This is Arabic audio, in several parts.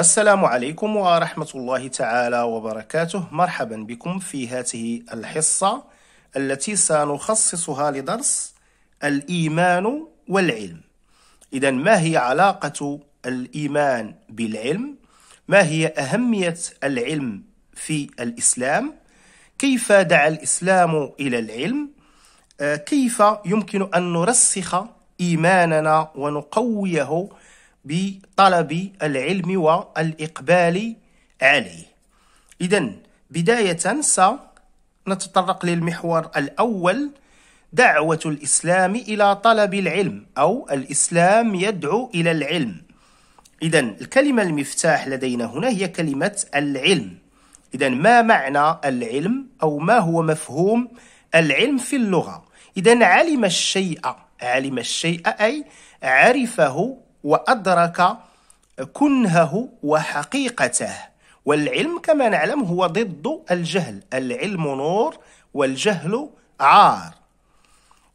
السلام عليكم ورحمة الله تعالى وبركاته مرحبا بكم في هذه الحصة التي سنخصصها لدرس الإيمان والعلم إذا ما هي علاقة الإيمان بالعلم؟ ما هي أهمية العلم في الإسلام؟ كيف دعا الإسلام إلى العلم؟ آه، كيف يمكن أن نرسخ إيماننا ونقويه بطلب العلم والإقبال عليه إذا بداية سنتطرق للمحور الأول دعوة الإسلام إلى طلب العلم أو الإسلام يدعو إلى العلم إذا الكلمة المفتاح لدينا هنا هي كلمة العلم إذا ما معنى العلم أو ما هو مفهوم العلم في اللغة إذا علم الشيء علم الشيء أي عرفه وأدرك كنهه وحقيقته والعلم كما نعلم هو ضد الجهل العلم نور والجهل عار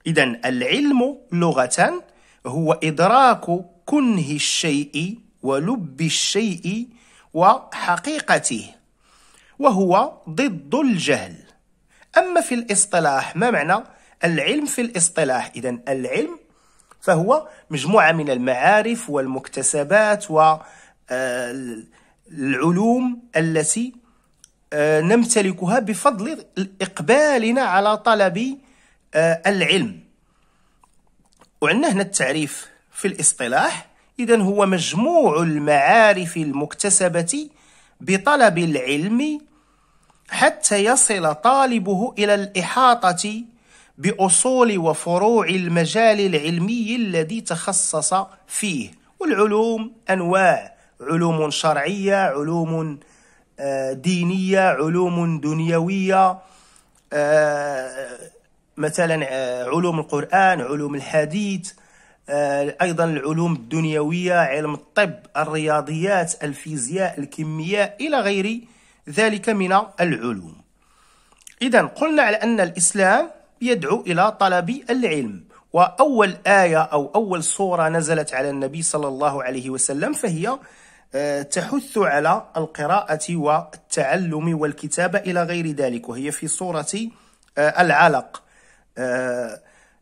إذا العلم لغة هو إدراك كنه الشيء ولب الشيء وحقيقته وهو ضد الجهل أما في الاصطلاح ما معنى العلم في الاصطلاح إذا العلم فهو مجموعة من المعارف والمكتسبات والعلوم آه، التي آه، نمتلكها بفضل إقبالنا على طلب آه، العلم وعندنا هنا التعريف في الاصطلاح إذا هو مجموع المعارف المكتسبة بطلب العلم حتى يصل طالبه إلى الإحاطة باصول وفروع المجال العلمي الذي تخصص فيه والعلوم انواع علوم شرعيه علوم آه، دينيه علوم دنيويه آه، مثلا آه، علوم القران علوم الحديث ايضا العلوم الدنيويه علم الطب الرياضيات الفيزياء الكيمياء الى غير ذلك من العلوم اذا قلنا على ان الاسلام يدعو إلى طلب العلم وأول آية أو أول صورة نزلت على النبي صلى الله عليه وسلم فهي آه، تحث على القراءة والتعلم والكتابة إلى غير ذلك وهي في صورة آه، العلق آه،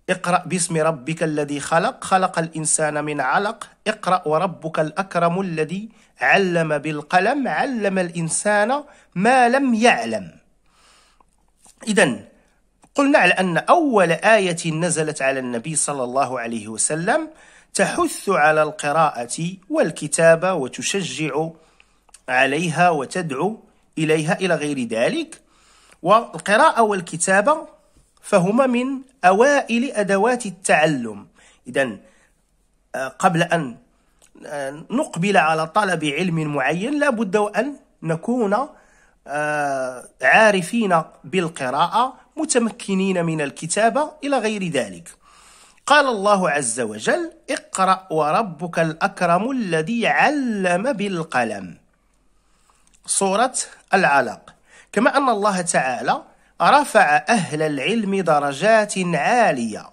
اقرأ باسم ربك الذي خلق خلق الإنسان من علق اقرأ وربك الأكرم الذي علم بالقلم علم الإنسان ما لم يعلم إذا قلنا على أن أول آية نزلت على النبي صلى الله عليه وسلم تحث على القراءة والكتابة وتشجع عليها وتدعو إليها إلى غير ذلك والقراءة والكتابة فهما من أوائل أدوات التعلم إذا آه، قبل أن آه، نقبل على طلب علم معين لا بد أن نكون آه، عارفين بالقراءة متمكنين من الكتابة إلى غير ذلك قال الله عز وجل اقرأ وربك الأكرم الذي علم بالقلم سورة العلق كما أن الله تعالى رفع أهل العلم درجات عالية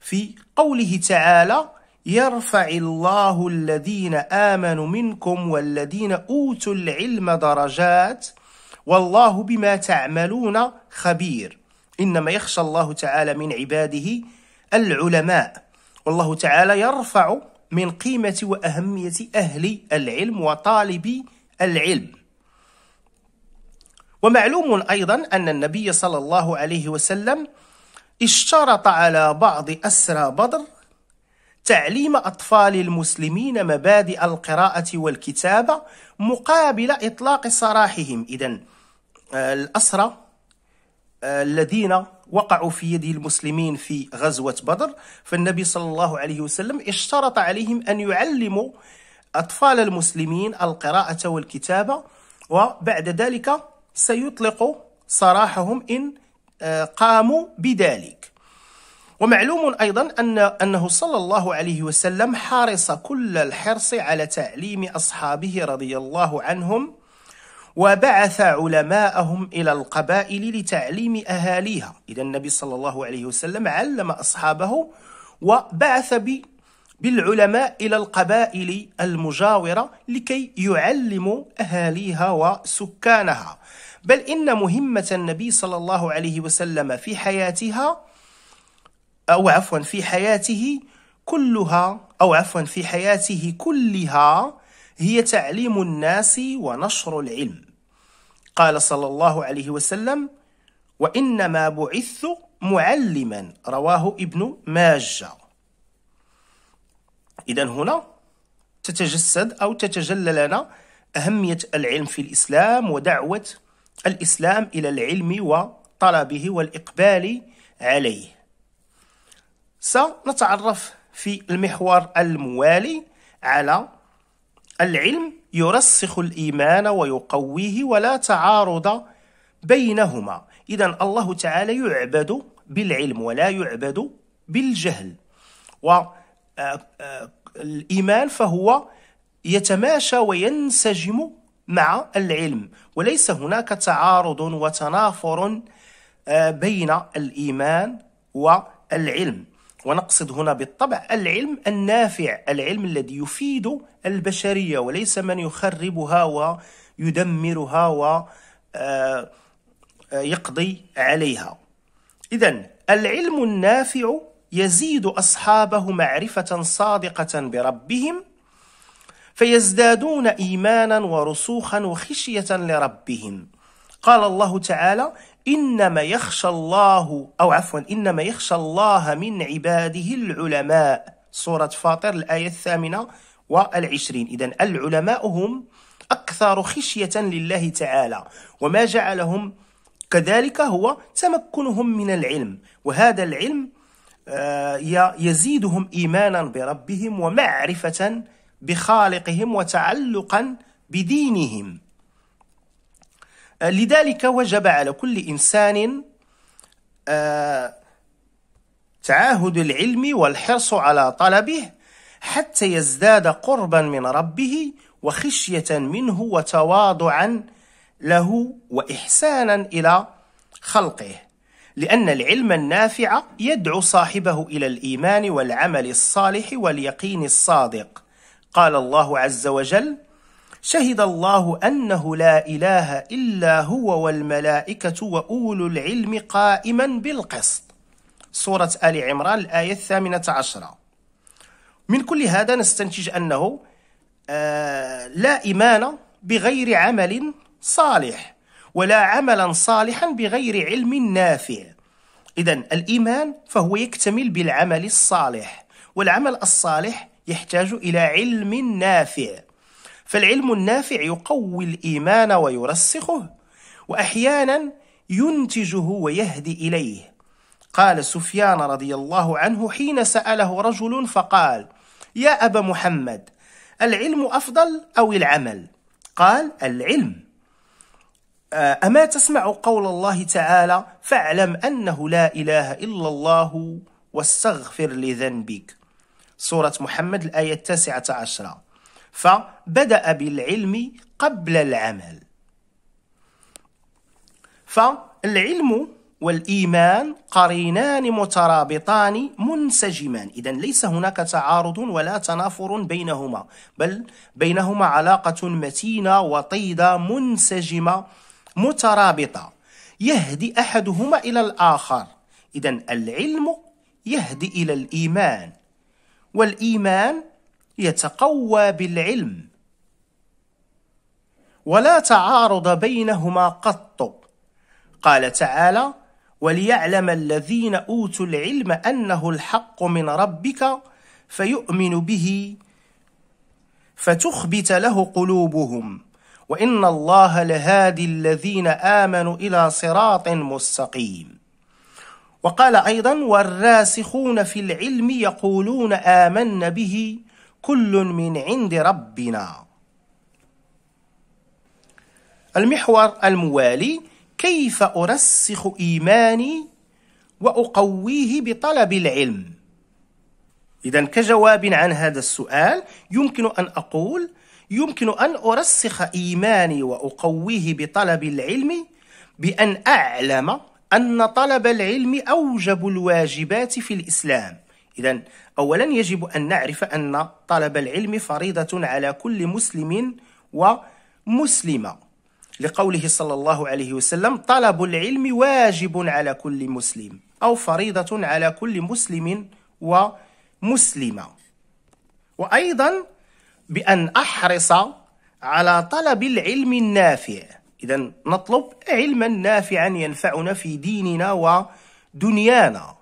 في قوله تعالى يرفع الله الذين آمنوا منكم والذين أوتوا العلم درجات والله بما تعملون خبير إنما يخشى الله تعالى من عباده العلماء والله تعالى يرفع من قيمة وأهمية أهل العلم وطالبي العلم ومعلوم أيضا أن النبي صلى الله عليه وسلم اشترط على بعض أسرى بدر تعليم أطفال المسلمين مبادئ القراءة والكتابة مقابل إطلاق سراحهم إذا آه، الأسرى الذين وقعوا في يد المسلمين في غزوة بدر فالنبي صلى الله عليه وسلم اشترط عليهم أن يعلموا أطفال المسلمين القراءة والكتابة وبعد ذلك سيطلق سراحهم إن آه، قاموا بذلك ومعلوم أيضا أن أنه صلى الله عليه وسلم حرص كل الحرص على تعليم أصحابه رضي الله عنهم وبعث علماءهم إلى القبائل لتعليم أهاليها إذا النبي صلى الله عليه وسلم علم أصحابه وبعث بالعلماء إلى القبائل المجاورة لكي يعلموا أهاليها وسكانها بل إن مهمة النبي صلى الله عليه وسلم في حياتها أو عفوا في حياته كلها أو عفوا في حياته كلها هي تعليم الناس ونشر العلم قال صلى الله عليه وسلم وإنما بعثت معلما رواه ابن ماجه إذا هنا تتجسد أو تتجلى لنا أهمية العلم في الإسلام ودعوة الإسلام إلى العلم وطلبه والإقبال عليه سنتعرف في المحور الموالي على العلم يرسخ الإيمان ويقويه ولا تعارض بينهما إذا الله تعالى يعبد بالعلم ولا يعبد بالجهل والإيمان آه، آه، فهو يتماشى وينسجم مع العلم وليس هناك تعارض وتنافر آه، بين الإيمان والعلم ونقصد هنا بالطبع العلم النافع العلم الذي يفيد البشرية وليس من يخربها ويدمرها ويقضي آه، آه، عليها إذا العلم النافع يزيد أصحابه معرفة صادقة بربهم فيزدادون إيمانا ورسوخا وخشية لربهم قال الله تعالى إنما يخشى الله أو عفوا إنما يخشى الله من عباده العلماء سورة فاطر الآية الثامنة والعشرين إذا العلماء هم أكثر خشية لله تعالى وما جعلهم كذلك هو تمكنهم من العلم وهذا العلم آه، يزيدهم إيمانا بربهم ومعرفة بخالقهم وتعلقا بدينهم آه، لذلك وجب على كل إنسان آه، تعاهد العلم والحرص على طلبه حتى يزداد قربا من ربه وخشية منه وتواضعا له وإحسانا إلى خلقه لأن العلم النافع يدعو صاحبه إلى الإيمان والعمل الصالح واليقين الصادق قال الله عز وجل شهد الله أنه لا إله إلا هو والملائكة وأولو العلم قائما بالقسط سورة آل عمران الآية الثامنة عشرة من كل هذا نستنتج أنه آه، لا إيمان بغير عمل صالح ولا عملا صالحا بغير علم نافع إذا الإيمان فهو يكتمل بالعمل الصالح والعمل الصالح يحتاج إلى علم نافع فالعلم النافع يقوي الإيمان ويرسخه وأحيانا ينتجه ويهدي إليه قال سفيان رضي الله عنه حين سأله رجل فقال يا أبا محمد العلم أفضل أو العمل؟ قال العلم آه، أما تسمع قول الله تعالى فاعلم أنه لا إله إلا الله واستغفر لذنبك سورة محمد الآية التاسعة عشرة فبدأ بالعلم قبل العمل فالعلم والإيمان قرينان مترابطان منسجمان إذا ليس هناك تعارض ولا تنافر بينهما بل بينهما علاقة متينة وطيدة منسجمة مترابطة يهدي أحدهما إلى الآخر إذا العلم يهدي إلى الإيمان والإيمان يتقوى بالعلم ولا تعارض بينهما قط قال تعالى وليعلم الذين أوتوا العلم أنه الحق من ربك فيؤمن به فتخبت له قلوبهم وإن الله لهادي الذين آمنوا إلى صراط مستقيم وقال أيضا والراسخون في العلم يقولون آمنا به كل من عند ربنا المحور الموالي كيف أرسخ إيماني وأقويه بطلب العلم إذا كجواب عن هذا السؤال يمكن أن أقول يمكن أن أرسخ إيماني وأقويه بطلب العلم بأن أعلم أن طلب العلم أوجب الواجبات في الإسلام إذا أولا يجب أن نعرف أن طلب العلم فريضة على كل مسلم ومسلمة لقوله صلى الله عليه وسلم طلب العلم واجب على كل مسلم أو فريضة على كل مسلم ومسلمة وأيضا بأن أحرص على طلب العلم النافع إذا نطلب علما نافعا ينفعنا في ديننا ودنيانا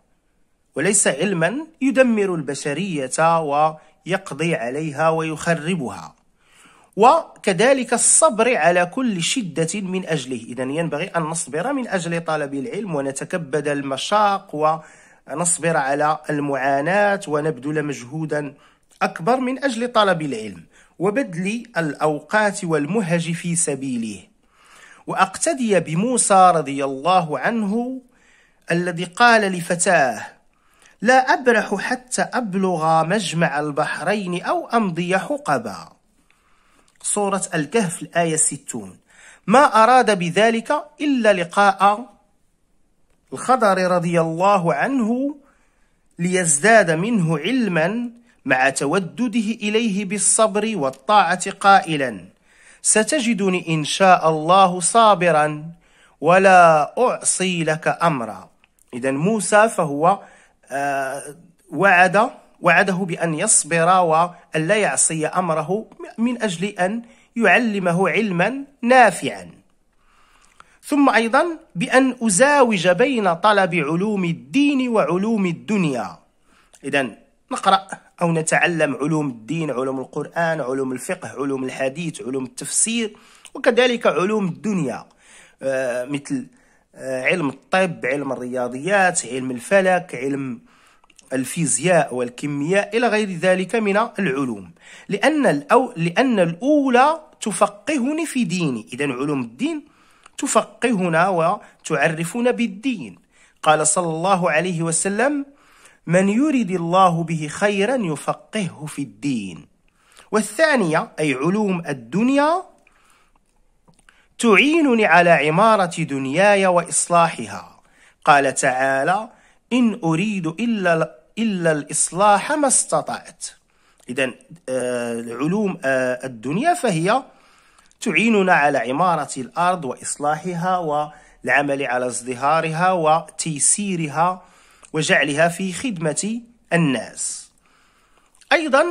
وليس علما يدمر البشرية ويقضي عليها ويخربها وكذلك الصبر على كل شدة من أجله إذا ينبغي أن نصبر من أجل طلب العلم ونتكبد المشاق ونصبر على المعاناة ونبذل مجهودا أكبر من أجل طلب العلم وبذل الأوقات والمهج في سبيله وأقتدي بموسى رضي الله عنه الذي قال لفتاه لا أبرح حتى أبلغ مجمع البحرين أو أمضي حقبا سورة الكهف الآية 60 ما أراد بذلك إلا لقاء الخضر رضي الله عنه ليزداد منه علما مع تودده إليه بالصبر والطاعة قائلا ستجدني إن شاء الله صابرا ولا أعصي لك أمرا إذا موسى فهو آه، وعد وعده بأن يصبر وأن لا يعصي أمره من أجل أن يعلمه علما نافعا ثم أيضا بأن أزاوج بين طلب علوم الدين وعلوم الدنيا إذا نقرأ أو نتعلم علوم الدين علوم القرآن علوم الفقه علوم الحديث علوم التفسير وكذلك علوم الدنيا آه، مثل علم الطب علم الرياضيات علم الفلك علم الفيزياء والكيمياء إلى غير ذلك من العلوم لأن, الأو... لأن الأولى تفقهني في ديني إذا علوم الدين تفقهنا وتعرفنا بالدين قال صلى الله عليه وسلم من يرد الله به خيرا يفقهه في الدين والثانية أي علوم الدنيا تعينني على عمارة دنياي وإصلاحها قال تعالى إن أريد إلا, إلا الإصلاح ما استطعت إذا آه، علوم آه، الدنيا فهي تعيننا على عمارة الأرض وإصلاحها والعمل على ازدهارها وتيسيرها وجعلها في خدمة الناس أيضا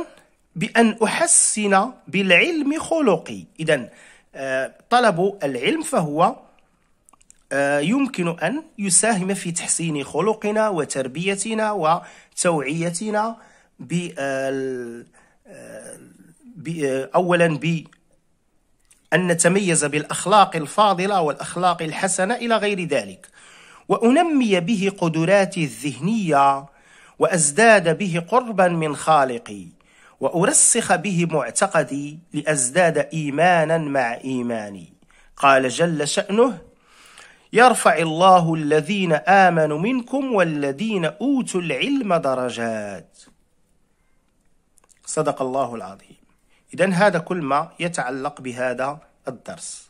بأن أحسن بالعلم خلقي إذا آه، طلب العلم فهو آه، يمكن أن يساهم في تحسين خلقنا وتربيتنا وتوعيتنا آه، أولا بأن نتميز بالأخلاق الفاضلة والأخلاق الحسنة إلى غير ذلك وأنمي به قدراتي الذهنية وأزداد به قربا من خالقي وأرسخ به معتقدي لأزداد إيمانا مع إيماني قال جل شأنه يرفع الله الذين آمنوا منكم والذين أوتوا العلم درجات صدق الله العظيم إذا هذا كل ما يتعلق بهذا الدرس